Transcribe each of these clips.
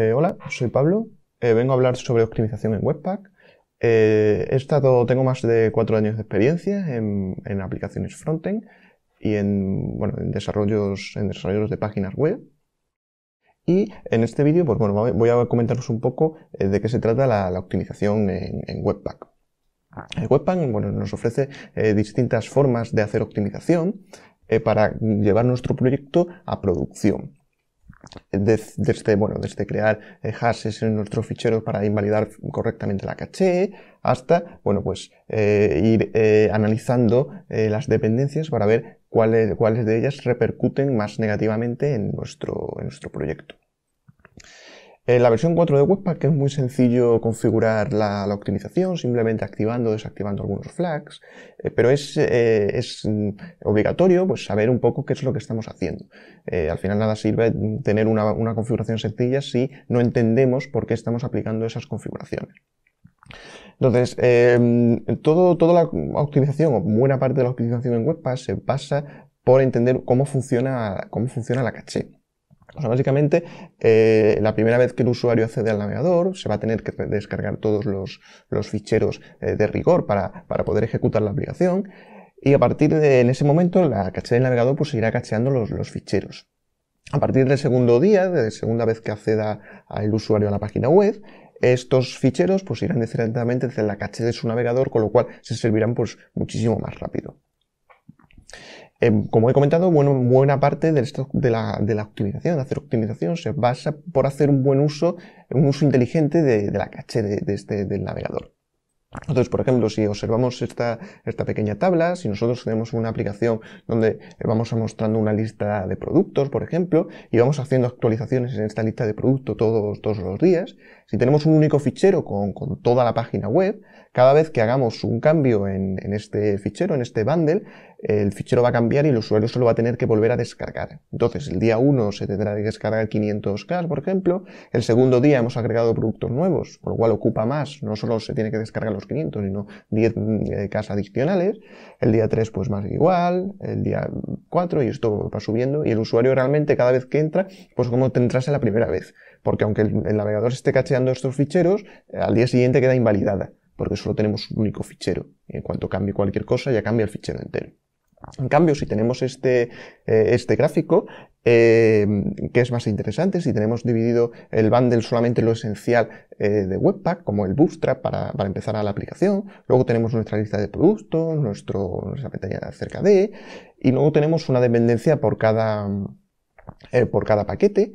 Eh, hola, soy Pablo. Eh, vengo a hablar sobre optimización en Webpack. Eh, tengo más de cuatro años de experiencia en, aplicaciones frontend y en, desarrollos, de páginas web. Y en este vídeo pues, voy a comentaros un poco de qué se trata la, optimización en, Webpack. Webpack nos ofrece distintas formas de hacer optimización para llevar nuestro proyecto a producción desde, este, este crear eh, hashes en nuestro fichero para invalidar correctamente la caché, hasta, bueno, pues eh, ir eh, analizando las dependencias para ver cuáles, de ellas repercuten más negativamente en nuestro proyecto. En la versión 4 de Webpack es muy sencillo configurar la, optimización, simplemente activando o desactivando algunos flags, eh, pero es, eh, mm, obligatorio pues, saber un poco qué es lo que estamos haciendo. Eh, al final nada sirve tener una, configuración sencilla si no entendemos por qué estamos aplicando esas configuraciones. Entonces, em, toda la optimización, o buena parte de la optimización en Webpack se pasa por entender cómo funciona, cómo funciona la caché básicamente, eh, la primera vez que el usuario accede al navegador, se va a tener que descargar todos los, ficheros eh, de rigor para, poder ejecutar la aplicación. Y a partir de en ese momento, la caché del navegador pues, irá cacheando los, ficheros. A partir del segundo día, de la segunda vez que acceda el usuario a la página web, estos ficheros pues irán directamente desde la caché de su navegador, con lo cual se servirán pues, muchísimo más rápido. Em, como he comentado, buena parte de, la, optimización, de hacer optimización, se basa por hacer un buen uso, un uso inteligente de, la caché de, este, del navegador. Entonces, por ejemplo, si observamos esta, pequeña tabla, si nosotros tenemos una aplicación donde vamos mostrando una lista de productos, por ejemplo, y vamos haciendo actualizaciones en esta lista de productos todos, los días, si tenemos un único fichero con, toda la página web, cada vez que hagamos un cambio en este fichero, en este bundle, el fichero va a cambiar y el usuario solo va a tener que volver a descargar. Entonces, el día 1 se tendrá que descargar 500K, por ejemplo. El segundo día hemos agregado productos nuevos, por lo cual ocupa más. No solo se tiene que descargar los 500, sino 10K eh, adicionales. El día 3, pues más igual. El día 4, y esto va subiendo. Y el usuario realmente, cada vez que entra, pues como te entrase la primera vez. Porque aunque el, el navegador esté cacheando estos ficheros, eh, al día siguiente queda invalidada porque solo tenemos un único fichero. En cuanto cambie cualquier cosa, ya cambia el fichero entero. En cambio, si tenemos este, eh, este gráfico, eh, que es más interesante, si tenemos dividido el bundle solamente lo esencial eh, de Webpack, como el Bootstrap para, empezar a la aplicación, luego tenemos nuestra lista de productos, nuestro, nuestra pantalla cerca de, y luego tenemos una dependencia por cada paquete,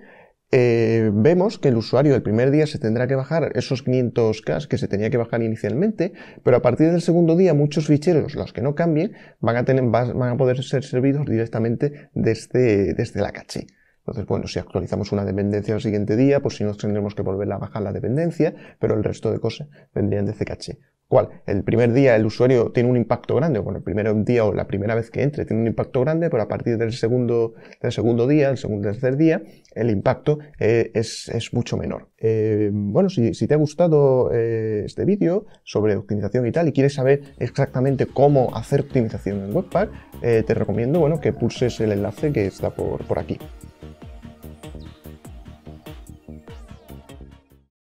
eh, vemos que el usuario del primer día se tendrá que bajar esos 500K que se tenía que bajar inicialmente, pero a partir del segundo día muchos ficheros, los que no cambien, van a, tener, van a poder ser servidos directamente desde, desde la caché. Entonces, bueno, si actualizamos una dependencia al siguiente día, pues si nos tendremos que volver a bajar la dependencia, pero el resto de cosas vendrían desde caché. El primer día el usuario tiene un impacto grande, bueno, el primer día o la primera vez que entre tiene un impacto grande, pero a partir del segundo, del segundo día, el segundo tercer día, el impacto eh, es, mucho menor. Eh, bueno, si, te ha gustado eh, este vídeo sobre optimización y tal, y quieres saber exactamente cómo hacer optimización en Webpack, te recomiendo bueno, que pulses el enlace que está por, por aquí.